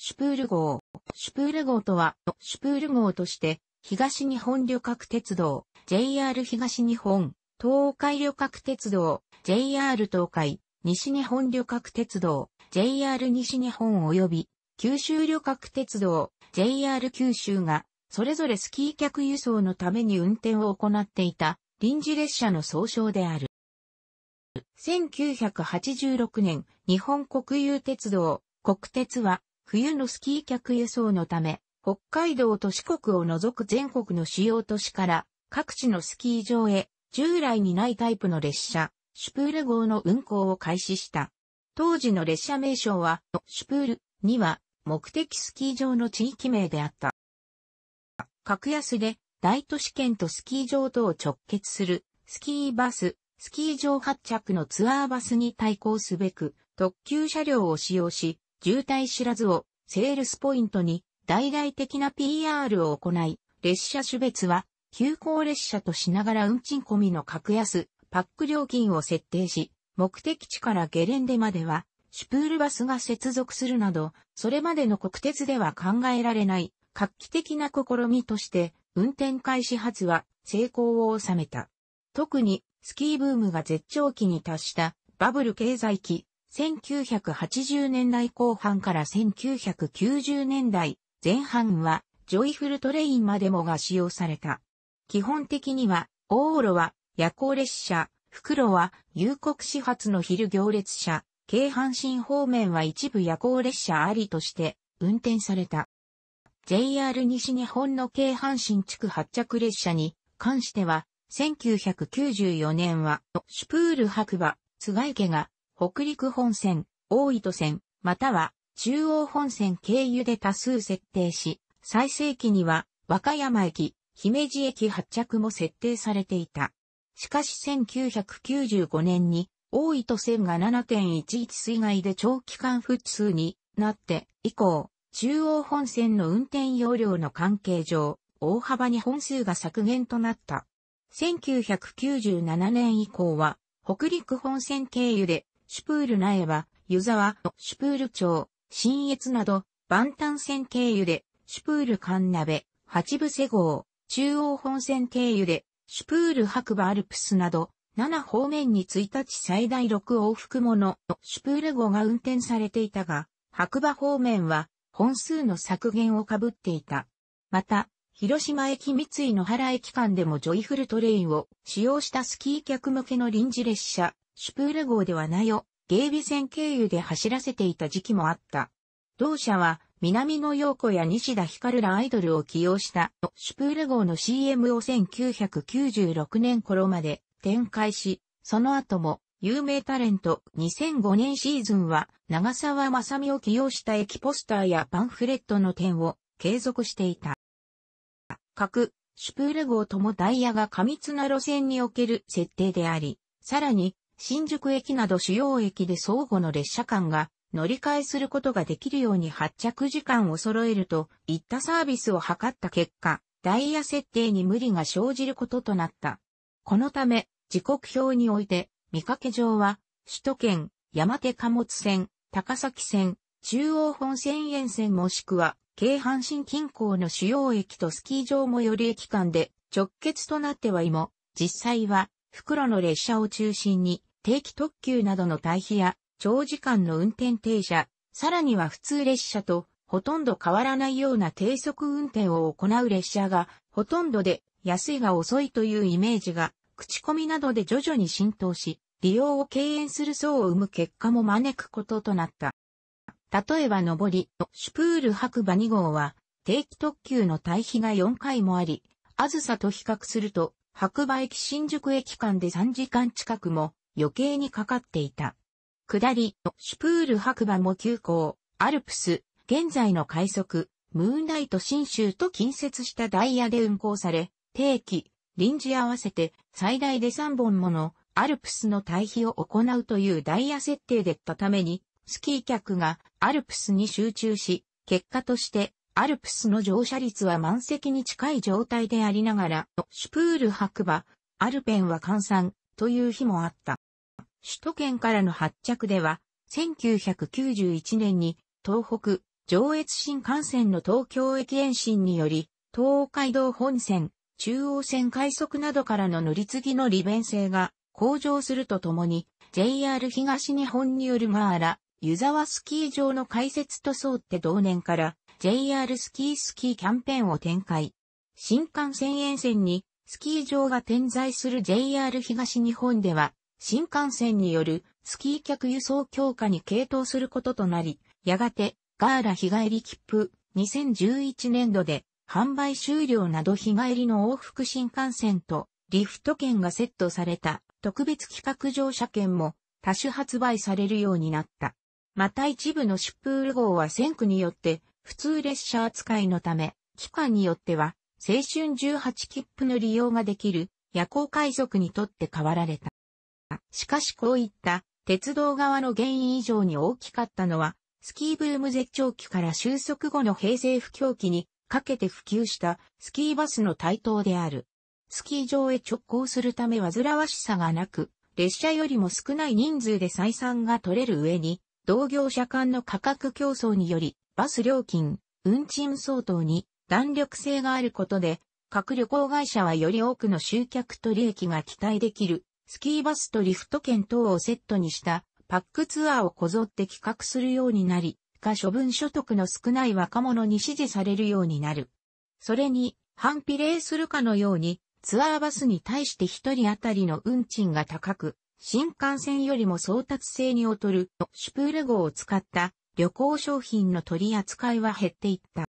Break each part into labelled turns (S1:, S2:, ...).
S1: シュプール号。シュプール号とは、シュプール号として、東日本旅客鉄道、JR 東日本、東海旅客鉄道、JR 東海、西日本旅客鉄道、JR 西日本及び、九州旅客鉄道、JR 九州が、それぞれスキー客輸送のために運転を行っていた、臨時列車の総称である。1986年、日本国有鉄道、国鉄は、冬のスキー客輸送のため、北海道と四国を除く全国の主要都市から各地のスキー場へ従来にないタイプの列車、シュプール号の運行を開始した。当時の列車名称は、シュプールには目的スキー場の地域名であった。格安で大都市圏とスキー場とを直結するスキーバス、スキー場発着のツアーバスに対抗すべく特急車両を使用し、渋滞知らずをセールスポイントに大々的な PR を行い、列車種別は急行列車としながら運賃込みの格安、パック料金を設定し、目的地からゲレンデまでは、シュプールバスが接続するなど、それまでの国鉄では考えられない画期的な試みとして、運転開始発は成功を収めた。特に、スキーブームが絶頂期に達したバブル経済期、1980年代後半から1990年代前半はジョイフルトレインまでもが使用された。基本的には、大路は夜行列車、袋は夕刻始発の昼行列車、京阪神方面は一部夜行列車ありとして運転された。JR 西日本の京阪神地区発着列車に関しては、1994年はシュプール白馬、津貝池が北陸本線、大糸線、または中央本線経由で多数設定し、最盛期には和歌山駅、姫路駅発着も設定されていた。しかし1995年に大糸線が7.11水害で長期間不通になって以降、中央本線の運転容量の関係上、大幅に本数が削減となった。1997年以降は、北陸本線経由でシュプール苗は、湯沢、シュプール町、新越など、万端線経由で、シュプール神鍋、八部瀬号、中央本線経由で、シュプール白馬アルプスなど、7方面に1日最大6往復もの、シュプール号が運転されていたが、白馬方面は、本数の削減を被っていた。また、広島駅三井の原駅間でもジョイフルトレインを使用したスキー客向けの臨時列車、シュプール号ではなよ、ゲイビ線経由で走らせていた時期もあった。同社は、南野陽子や西田光らアイドルを起用した、シュプール号の CM を1996年頃まで展開し、その後も、有名タレント2005年シーズンは、長沢さ美を起用した駅ポスターやパンフレットの点を継続していた。各、シュプール号ともダイヤが過密な路線における設定であり、さらに、新宿駅など主要駅で相互の列車間が乗り換えすることができるように発着時間を揃えるといったサービスを図った結果、ダイヤ設定に無理が生じることとなった。このため、時刻表において、見かけ上は、首都圏、山手貨物線、高崎線、中央本線沿線もしくは、京阪神近郊の主要駅とスキー場もより駅間で直結となってはいも、実際は、袋の列車を中心に、定期特急などの対比や、長時間の運転停車、さらには普通列車と、ほとんど変わらないような低速運転を行う列車が、ほとんどで安いが遅いというイメージが、口コミなどで徐々に浸透し、利用を敬遠する層を生む結果も招くこととなった。例えば上り、シュプール白馬2号は、定期特急の対比が4回もあり、あずさと比較すると、白馬駅新宿駅間で3時間近くも、余計にかかっていた。下り、シュプール白馬も急行、アルプス、現在の快速、ムーンライト新州と近接したダイヤで運行され、定期、臨時合わせて最大で3本ものアルプスの対比を行うというダイヤ設定でったために、スキー客がアルプスに集中し、結果としてアルプスの乗車率は満席に近い状態でありながら、シュプール白馬、アルペンは換算という日もあった。首都圏からの発着では、1991年に東北、上越新幹線の東京駅延伸により、東海道本線、中央線快速などからの乗り継ぎの利便性が向上するとともに、JR 東日本によるマーラ、湯沢スキー場の開設とそうって同年から JR スキースキーキャンペーンを展開。新幹線沿線にスキー場が点在する JR 東日本では新幹線によるスキー客輸送強化に傾倒することとなり、やがてガーラ日帰り切符2011年度で販売終了など日帰りの往復新幹線とリフト券がセットされた特別企画乗車券も多種発売されるようになった。また一部のシップール号は線区によって普通列車扱いのため、期間によっては青春18切符の利用ができる夜行快速にとって変わられた。しかしこういった鉄道側の原因以上に大きかったのは、スキーブーム絶頂期から収束後の平成不況期にかけて普及したスキーバスの台頭である。スキー場へ直行するため煩わしさがなく、列車よりも少ない人数で採算が取れる上に、同業者間の価格競争により、バス料金、運賃相当に弾力性があることで、各旅行会社はより多くの集客と利益が期待できるスキーバスとリフト券等をセットにしたパックツアーをこぞって企画するようになり、が処分所得の少ない若者に支持されるようになる。それに、反比例するかのように、ツアーバスに対して一人当たりの運賃が高く、新幹線よりも送達性に劣るシュプール号を使った旅行商品の取り扱いは減っていった。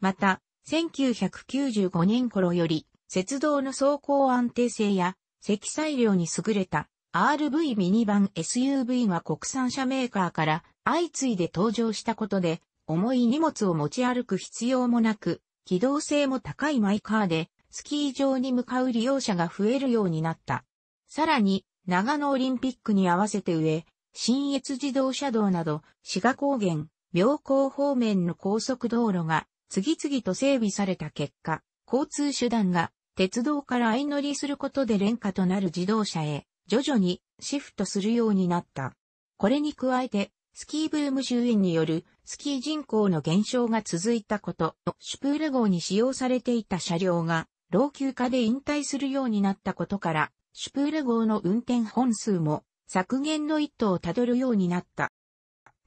S1: また、1995年頃より、鉄道の走行安定性や積載量に優れた RV ミニバン SUV が国産車メーカーから相次いで登場したことで、重い荷物を持ち歩く必要もなく、機動性も高いマイカーで、スキー場に向かう利用者が増えるようになった。さらに、長野オリンピックに合わせて上、新越自動車道など、志賀高原、妙高方面の高速道路が、次々と整備された結果、交通手段が鉄道から相乗りすることで廉価となる自動車へ、徐々にシフトするようになった。これに加えて、スキーブーム周囲によるスキー人口の減少が続いたこと、シュプール号に使用されていた車両が老朽化で引退するようになったことから、シュプール号の運転本数も削減の一途をたどるようになった。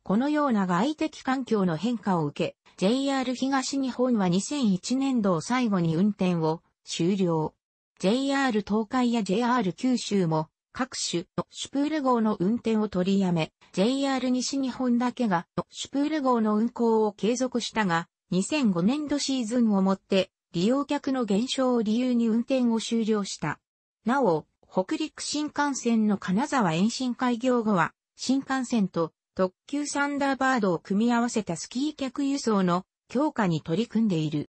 S1: このような外的環境の変化を受け、JR 東日本は2001年度を最後に運転を終了。JR 東海や JR 九州も各種のシュプール号の運転を取りやめ、JR 西日本だけがシュプール号の運行を継続したが、2005年度シーズンをもって利用客の減少を理由に運転を終了した。なお、北陸新幹線の金沢延伸開業後は、新幹線と特急サンダーバードを組み合わせたスキー客輸送の強化に取り組んでいる。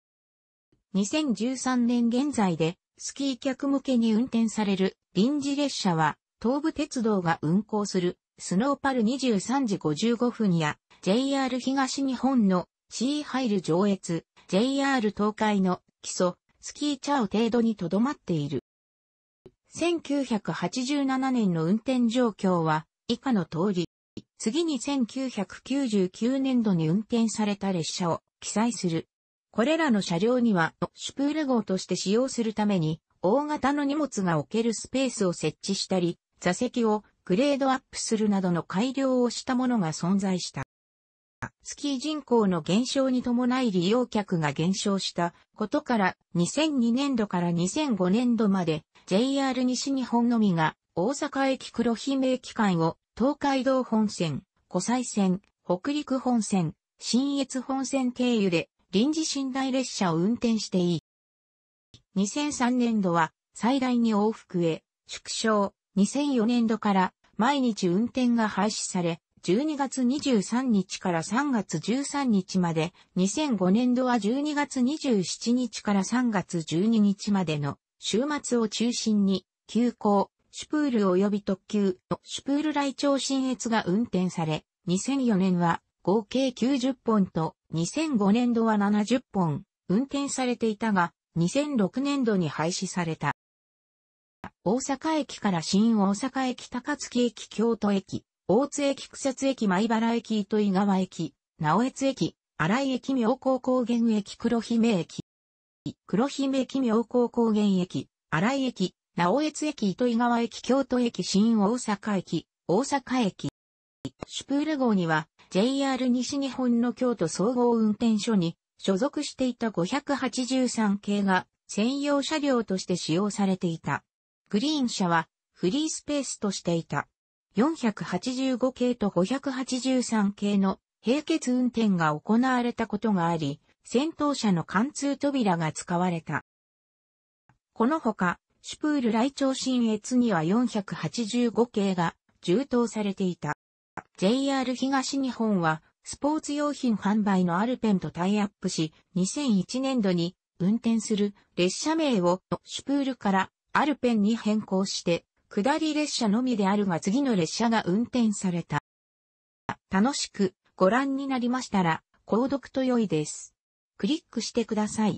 S1: 2013年現在でスキー客向けに運転される臨時列車は東武鉄道が運行するスノーパル23時55分や JR 東日本のシーハイル上越 JR 東海の基礎スキーチャオ程度にとどまっている。1987年の運転状況は以下の通り、次に1999年度に運転された列車を記載する。これらの車両には、シュプール号として使用するために、大型の荷物が置けるスペースを設置したり、座席をグレードアップするなどの改良をしたものが存在した。スキー人口の減少に伴い利用客が減少したことから2002年度から2005年度まで JR 西日本のみが大阪駅黒姫駅間を東海道本線、湖西線、北陸本線、新越本線経由で臨時寝台列車を運転していい。2003年度は最大に往復へ縮小。2004年度から毎日運転が廃止され、12月23日から3月13日まで、2005年度は12月27日から3月12日までの週末を中心に、急行、シュプール及び特急、シュプール来庁新越が運転され、2004年は合計90本と2005年度は70本運転されていたが2006年度に廃止された。大阪駅から新大阪駅高槻駅京都駅、大津駅草津駅米原駅糸井川駅、直江津駅、新井駅妙高高原駅黒姫駅。黒姫駅妙高高原駅、新井駅、直江津駅糸井川駅京都駅新大阪駅、大阪駅。シュプール号には JR 西日本の京都総合運転所に所属していた583系が専用車両として使用されていた。グリーン車はフリースペースとしていた。485系と583系の並結運転が行われたことがあり、先頭車の貫通扉が使われた。このほか、シュプール来庁新越には485系が充当されていた。JR 東日本は、スポーツ用品販売のアルペンとタイアップし、2001年度に運転する列車名をシュプールからアルペンに変更して、下り列車のみであるが次の列車が運転された。楽しくご覧になりましたら、購読と良いです。クリックしてください。